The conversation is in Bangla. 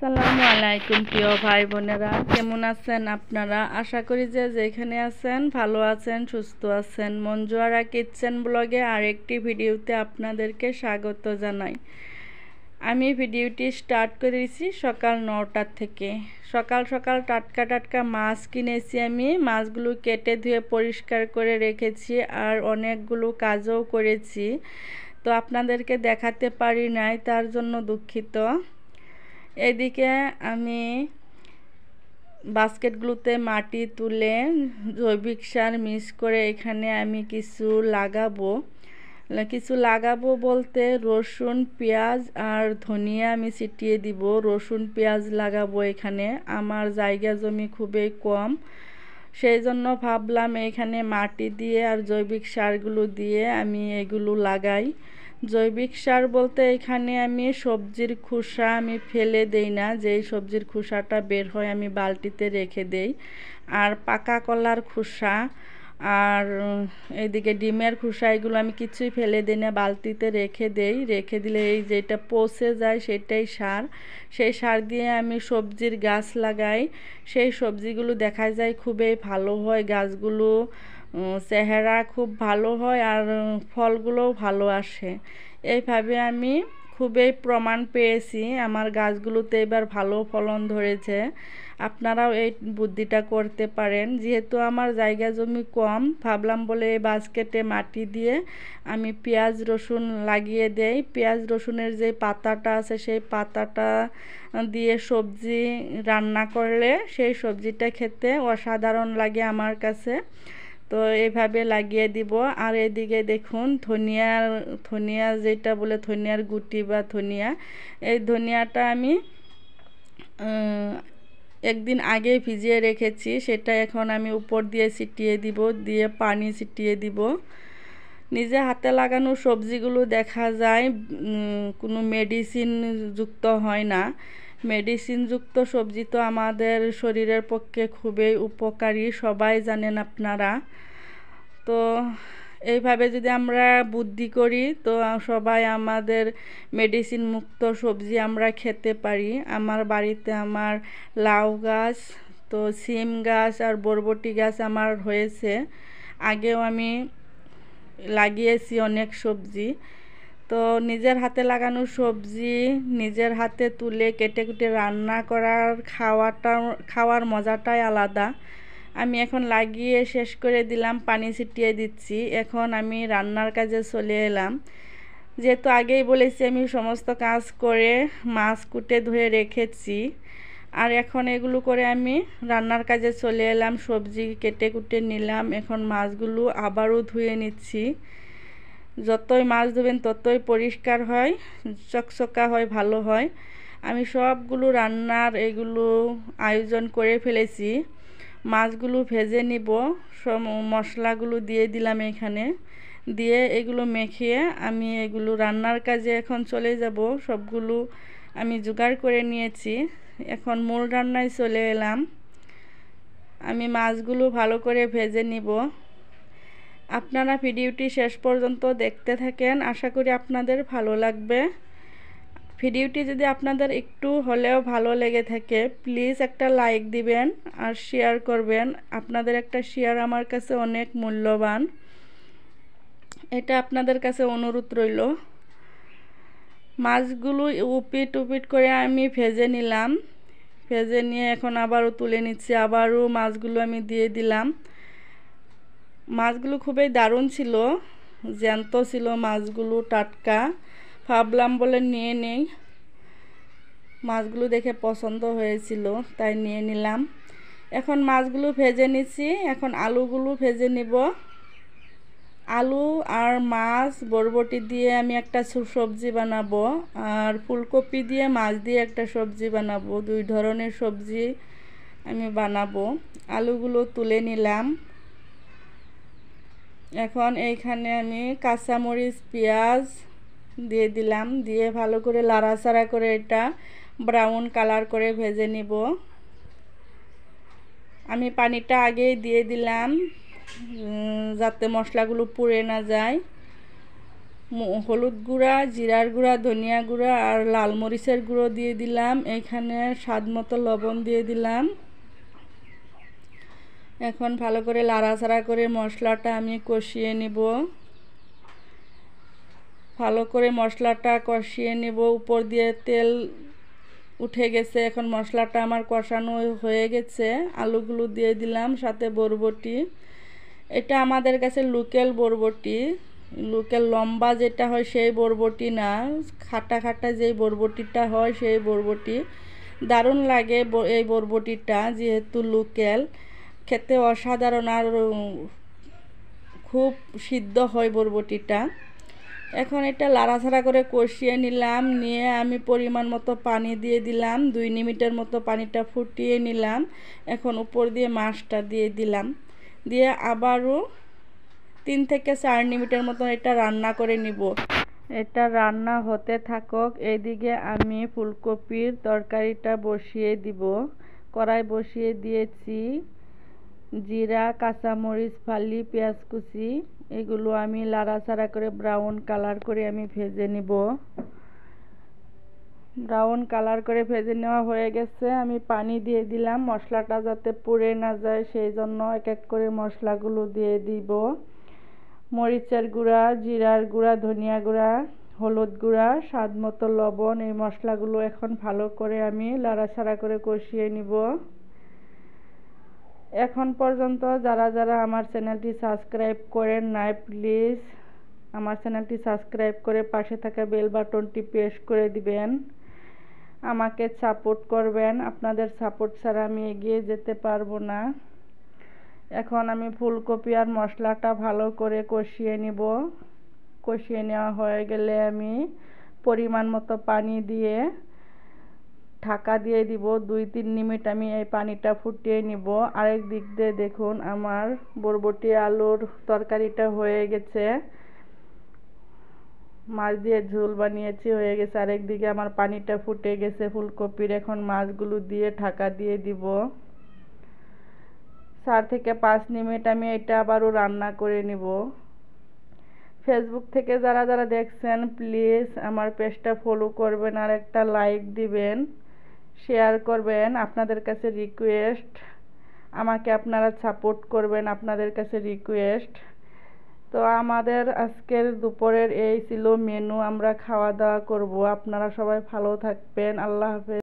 আসসালামু আলাইকুম প্রিয় ভাই বোনেরা কেমন আছেন আপনারা আশা করি যে যেখানে আছেন ভালো আছেন সুস্থ আছেন মঞ্জুয়ারা কিচেন ব্লগে আরেকটি ভিডিওতে আপনাদেরকে স্বাগত জানাই আমি ভিডিওটি স্টার্ট করেছি সকাল নটার থেকে সকাল সকাল টাটকা টাটকা মাছ কিনেছি আমি মাছগুলো কেটে ধুয়ে পরিষ্কার করে রেখেছি আর অনেকগুলো কাজও করেছি তো আপনাদেরকে দেখাতে পারি নাই তার জন্য দুঃখিত এদিকে আমি বাস্কেটগুলোতে মাটি তুলে জৈবিক সার মিক্স করে এখানে আমি কিছু লাগাবো কিছু লাগাবো বলতে রসুন পেঁয়াজ আর ধনিয়া আমি ছিটিয়ে দিব রসুন পেঁয়াজ লাগাবো এখানে আমার জায়গা জমি খুবই কম সেই জন্য ভাবলাম এখানে মাটি দিয়ে আর জৈবিক সারগুলো দিয়ে আমি এগুলো লাগাই জৈবিক সার বলতে এখানে আমি সবজির খোসা আমি ফেলে দেই না যেই সবজির খোসাটা বের হয় আমি বালতিতে রেখে দেই আর পাকা কলার খোসা আর এদিকে ডিমের খোসা এগুলো আমি কিছুই ফেলে দিই না বালতিতে রেখে দেই রেখে দিলে এই যেটা পচে যায় সেটাই সার সেই সার দিয়ে আমি সবজির গাছ লাগাই সেই সবজিগুলো দেখা যায় খুবই ভালো হয় গাছগুলো চেহারা খুব ভালো হয় আর ফলগুলোও ভালো আসে এইভাবে আমি খুবই প্রমাণ পেয়েছি আমার গাছগুলোতে এবার ভালো ফলন ধরেছে আপনারাও এই বুদ্ধিটা করতে পারেন যেহেতু আমার জায়গা জমি কম ভাবলাম বলে এই বাস্কেটে মাটি দিয়ে আমি পেঁয়াজ রসুন লাগিয়ে দেই পেঁয়াজ রসুনের যে পাতাটা আছে সেই পাতাটা দিয়ে সবজি রান্না করলে সেই সবজিটা খেতে অসাধারণ লাগে আমার কাছে তো এইভাবে লাগিয়ে দিব আর এদিকে দেখুন ধনিয়ার ধনিয়া যেটা বলে ধনিয়ার গুটি বা ধনিয়া এই ধনিয়াটা আমি একদিন আগে ভিজিয়ে রেখেছি সেটা এখন আমি উপর দিয়ে ছিটিয়ে দিব দিয়ে পানি ছিটিয়ে দিব নিজে হাতে লাগানো সবজিগুলো দেখা যায় কোনো মেডিসিন যুক্ত হয় না মেডিসিনযুক্ত সবজি তো আমাদের শরীরের পক্ষে খুবই উপকারী সবাই জানেন আপনারা তো এইভাবে যদি আমরা বুদ্ধি করি তো সবাই আমাদের মেডিসিন মুক্ত সবজি আমরা খেতে পারি আমার বাড়িতে আমার লাউ গাছ তো সিম গাছ আর বরবটি গাছ আমার হয়েছে আগেও আমি লাগিয়েছি অনেক সবজি তো নিজের হাতে লাগানো সবজি নিজের হাতে তুলে কেটে কুটে রান্না করার খাওয়াটা খাওয়ার মজাটাই আলাদা আমি এখন লাগিয়ে শেষ করে দিলাম পানি ছিটিয়ে দিচ্ছি এখন আমি রান্নার কাজে চলে এলাম যেহেতু আগেই বলেছি আমি সমস্ত কাজ করে মাছ কুটে ধুয়ে রেখেছি আর এখন এগুলো করে আমি রান্নার কাজে চলে এলাম সবজি কেটে কুটে নিলাম এখন মাছগুলো আবারও ধুয়ে নিচ্ছি যতই মাছ ধুবেন ততই পরিষ্কার হয় চকচকা হয় ভালো হয় আমি সবগুলো রান্নার এগুলো আয়োজন করে ফেলেছি মাছগুলো ভেজে নিব সব মশলাগুলো দিয়ে দিলাম এখানে দিয়ে এগুলো মেখে আমি এগুলো রান্নার কাজে এখন চলে যাব সবগুলো আমি জোগাড় করে নিয়েছি এখন মূল রান্নায় চলে এলাম আমি মাছগুলো ভালো করে ভেজে নিব আপনারা ভিডিওটি শেষ পর্যন্ত দেখতে থাকেন আশা করি আপনাদের ভালো লাগবে ভিডিওটি যদি আপনাদের একটু হলেও ভালো লেগে থাকে প্লিজ একটা লাইক দিবেন আর শেয়ার করবেন আপনাদের একটা শেয়ার আমার কাছে অনেক মূল্যবান এটা আপনাদের কাছে অনুরোধ রইল মাছগুলো উপিট উপিট করে আমি ভেজে নিলাম ভেজে নিয়ে এখন আবারও তুলে নিচ্ছি আবারও মাছগুলো আমি দিয়ে দিলাম মাছগুলো খুবই দারুণ ছিল জ্যান্ত ছিল মাছগুলো টাটকা ভাবলাম বলে নিয়ে নেই মাছগুলো দেখে পছন্দ হয়েছিল তাই নিয়ে নিলাম এখন মাছগুলো ভেজে নিছি এখন আলুগুলো ভেজে নিব আলু আর মাছ বরবটি দিয়ে আমি একটা সবজি বানাবো আর ফুলকপি দিয়ে মাছ দিয়ে একটা সবজি বানাবো দুই ধরনের সবজি আমি বানাবো আলুগুলো তুলে নিলাম এখন এইখানে আমি কাঁচামরিচ পেঁয়াজ দিয়ে দিলাম দিয়ে ভালো করে লাড়াচাড়া করে এটা ব্রাউন কালার করে ভেজে নিব আমি পানিটা আগেই দিয়ে দিলাম যাতে মশলাগুলো পুড়ে না যায় হলুদ গুঁড়া জিরার গুঁড়া ধনিয়া গুঁড়া আর লাল মরিচের গুঁড়ো দিয়ে দিলাম এখানে স্বাদ মতো লবণ দিয়ে দিলাম এখন ভালো করে লাড়াচাড়া করে মশলাটা আমি কষিয়ে নিব ভালো করে মশলাটা কষিয়ে নিব উপর দিয়ে তেল উঠে গেছে এখন মশলাটা আমার কষানো হয়ে গেছে আলুগুলো দিয়ে দিলাম সাথে বরবটি এটা আমাদের কাছে লোকেল বরবটি লোকেল লম্বা যেটা হয় সেই বরবটি না খাটা খাটা যেই বরবটিটা হয় সেই বরবটি দারুণ লাগে এই বরবটিটা যেহেতু লোকেল খেতে অসাধারণ আর খুব সিদ্ধ হয় বরবটিটা এখন এটা লাড়াছাড়া করে কষিয়ে নিলাম নিয়ে আমি পরিমাণ মতো পানি দিয়ে দিলাম দুই মিনিটের মতো পানিটা ফুটিয়ে নিলাম এখন উপর দিয়ে মাছটা দিয়ে দিলাম দিয়ে আবারও তিন থেকে চার মিনিটের মতো এটা রান্না করে নিব এটা রান্না হতে থাকক এইদিকে আমি ফুলকপির তরকারিটা বসিয়ে দিব কড়াই বসিয়ে দিয়েছি জিরা কাঁচামরিচ ফালি পেঁয়াজ কুচি এগুলো আমি লাড়াচাড়া করে ব্রাউন কালার করে আমি ভেজে নিব ব্রাউন কালার করে ভেজে নেওয়া হয়ে গেছে আমি পানি দিয়ে দিলাম মশলাটা যাতে পুড়ে না যায় সেই জন্য এক এক করে মশলাগুলো দিয়ে দিব মরিচের গুঁড়া জিরার গুঁড়া ধনিয়া গুঁড়া হলুদ গুঁড়া স্বাদ মতো লবণ এই মশলাগুলো এখন ভালো করে আমি লাড়াচাড়া করে কষিয়ে নিব এখন পর্যন্ত যারা যারা আমার চ্যানেলটি সাবস্ক্রাইব করেন নাই প্লিজ আমার চ্যানেলটি সাবস্ক্রাইব করে পাশে থাকা বেল বাটনটি প্রেস করে দিবেন আমাকে সাপোর্ট করবেন আপনাদের সাপোর্ট ছাড়া আমি এগিয়ে যেতে পারবো না এখন আমি ফুলকপি আর মশলাটা ভালো করে কষিয়ে নিব কষিয়ে নেওয়া হয়ে গেলে আমি পরিমাণ মতো পানি দিয়ে ঢাকা দিয়ে দিব দুই তিন মিনিট আমি এই পানিটা ফুটিয়ে নিব আরেক দিক দিয়ে দেখুন আমার বরবটি আলুর তরকারিটা হয়ে গেছে মাছ দিয়ে ঝোল বানিয়েছি হয়ে গেছে আরেক দিকে আমার পানিটা ফুটে গেছে ফুলকপির এখন মাছগুলো দিয়ে ঢাকা দিয়ে দিব চার থেকে পাঁচ মিনিট আমি এটা আবারও রান্না করে নিব ফেসবুক থেকে যারা যারা দেখছেন প্লিজ আমার পেজটা ফলো করবেন আর একটা লাইক দিবেন শেয়ার করবেন আপনাদের কাছে রিকোয়েস্ট আমাকে আপনারা সাপোর্ট করবেন আপনাদের কাছে রিকোয়েস্ট তো আমাদের আজকের দুপুরের এই ছিল মেনু আমরা খাওয়া দাওয়া করব আপনারা সবাই ভালো থাকবেন আল্লাহ হাফেজ